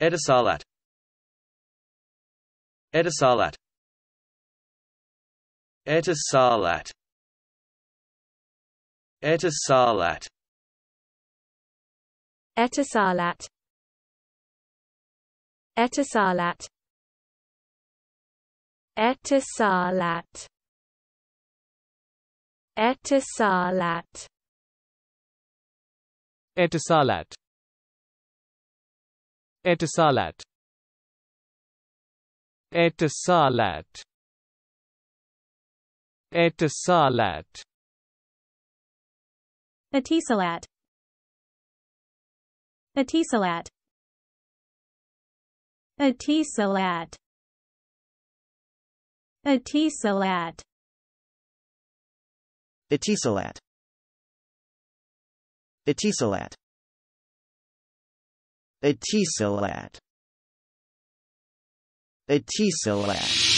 Etisalat Etisalat Etisalat Etisalat Etisalat Etisalat Etisalat Etisalat Etisalat اتصالات اتصالات اتصالات اتصالات اتصالات اتصالات اتصالات اتصالات اتصالات Etisalat Etisalat